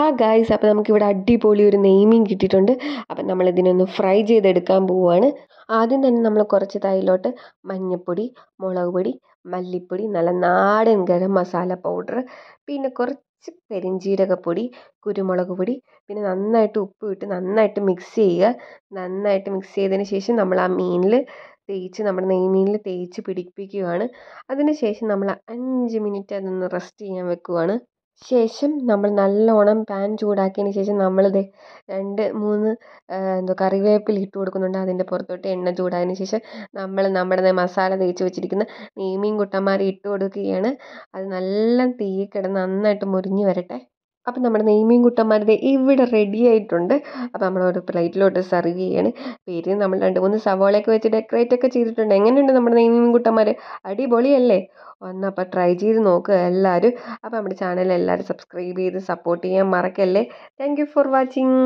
ഹാ ഗായ്സ് അപ്പോൾ നമുക്കിവിടെ അടിപൊളി ഒരു നെയ്മിങ് കിട്ടിയിട്ടുണ്ട് അപ്പം നമ്മളിതിനൊന്ന് ഫ്രൈ ചെയ്തെടുക്കാൻ പോവുകയാണ് ആദ്യം തന്നെ നമ്മൾ കുറച്ച് തൈലോട്ട് മഞ്ഞൾപ്പൊടി മുളക് പൊടി മല്ലിപ്പൊടി നല്ല നാടൻ ഗരം മസാല പൗഡർ പിന്നെ കുറച്ച് പെരിഞ്ചീരകപ്പൊടി കുരുമുളക് പൊടി പിന്നെ നന്നായിട്ട് ഉപ്പ് ഇട്ട് നന്നായിട്ട് മിക്സ് ചെയ്യുക നന്നായിട്ട് മിക്സ് ചെയ്തതിന് ശേഷം നമ്മൾ ആ മീനിൽ തേച്ച് നമ്മുടെ നെയ്മീനിൽ തേച്ച് പിടിപ്പിക്കുകയാണ് അതിന് ശേഷം നമ്മൾ അഞ്ച് മിനിറ്റ് അതൊന്ന് റെസ്റ്റ് ചെയ്യാൻ വെക്കുകയാണ് ശേഷം നമ്മൾ നല്ലോണം പാൻ ചൂടാക്കിയതിന് ശേഷം നമ്മൾ ദേ രണ്ട് മൂന്ന് എന്തോ കറിവേപ്പില ഇട്ട് കൊടുക്കുന്നുണ്ട് അതിൻ്റെ പുറത്തോട്ട് എണ്ണ ചൂടായതിന് ശേഷം നമ്മൾ നമ്മുടെ മസാല തേച്ച് വെച്ചിരിക്കുന്ന നെയ്മീൻ മാരി ഇട്ട് കൊടുക്കുകയാണ് അത് നല്ല തീയിൽ കിടന്ന് നന്നായിട്ട് മുരിഞ്ഞ് വരട്ടെ അപ്പം നമ്മുടെ നെയ്മീൻ ദേ ഇവിടെ റെഡി ആയിട്ടുണ്ട് അപ്പം ഒരു പ്ലേറ്റിലോട്ട് സെർവ് ചെയ്യാണ് പേര് നമ്മൾ രണ്ട് മൂന്ന് സവാളയൊക്കെ വെച്ച് ഡെക്കറേറ്റ് ഒക്കെ ചെയ്തിട്ടുണ്ട് എങ്ങനെയുണ്ട് നമ്മുടെ നെയ്മീൻ കുട്ടന്മാർ അടിപൊളിയല്ലേ ഒന്നപ്പം ട്രൈ ചെയ്ത് നോക്കുക എല്ലാവരും അപ്പം നമ്മുടെ ചാനൽ എല്ലാവരും സബ്സ്ക്രൈബ് ചെയ്ത് സപ്പോർട്ട് ചെയ്യാൻ മറക്കല്ലേ താങ്ക് ഫോർ വാച്ചിങ്